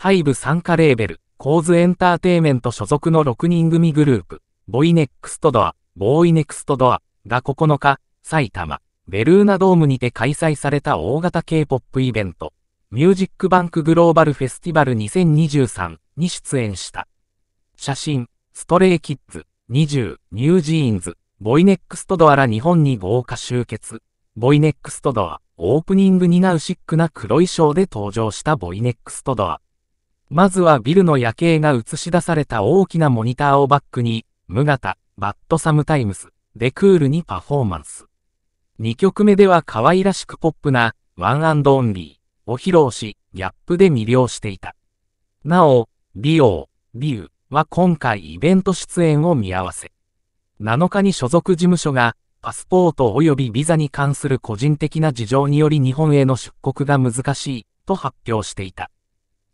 ハイブ参加レーベル、コーズエンターテイメント所属の6人組グループ、ボイネックストドア、ボーイネクストドアが9日、埼玉、ベルーナドームにて開催された大型 K-POP イベント、ミュージックバンクグローバルフェスティバル2023に出演した。写真、ストレイキッズ、20、ニュージーンズ、ボイネックストドアら日本に豪華集結。ボイネックストドア、オープニング担うシックな黒い衣装で登場したボイネックストドア。まずはビルの夜景が映し出された大きなモニターをバックに、無型、バッドサムタイムス、でクールにパフォーマンス。2曲目では可愛らしくポップな、ワンオンリーを披露し、ギャップで魅了していた。なお、リオ、リュウは今回イベント出演を見合わせ。7日に所属事務所が、パスポート及びビザに関する個人的な事情により日本への出国が難しい、と発表していた。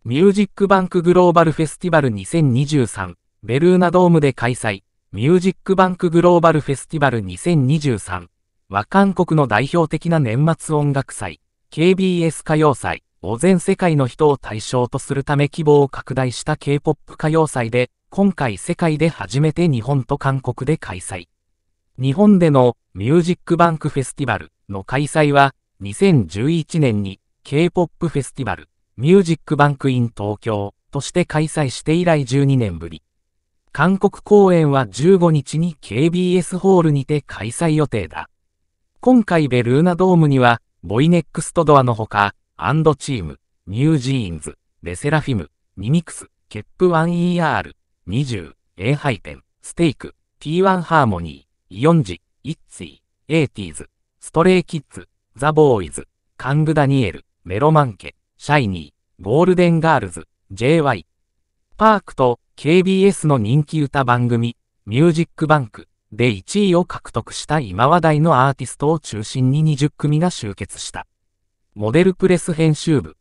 ミュージックバンクグローバルフェスティバル2023ベルーナドームで開催ミュージックバンクグローバルフェスティバル2023は韓国の代表的な年末音楽祭 KBS 歌謡祭を全世界の人を対象とするため規模を拡大した K-POP 歌謡祭で今回世界で初めて日本と韓国で開催日本でのミュージックバンクフェスティバルの開催は2011年に K-POP フェスティバルミュージックバンクイン東京として開催して以来12年ぶり。韓国公演は15日に KBS ホールにて開催予定だ。今回ベルーナドームには、ボイネックストドアのほか、アンドチーム、ニュージーンズ、レセラフィム、ミミクス、ケップ 1ER、20、A ハイペン、ステイク、T1 ハーモニー、イオンジ、イッツィ、エイティーズ、ストレイキッズ、ザ・ボーイズ、カング・ダニエル、メロマンケ、シャイニー、ゴールデンガールズ、JY、パークと KBS の人気歌番組、ミュージックバンクで1位を獲得した今話題のアーティストを中心に20組が集結した。モデルプレス編集部、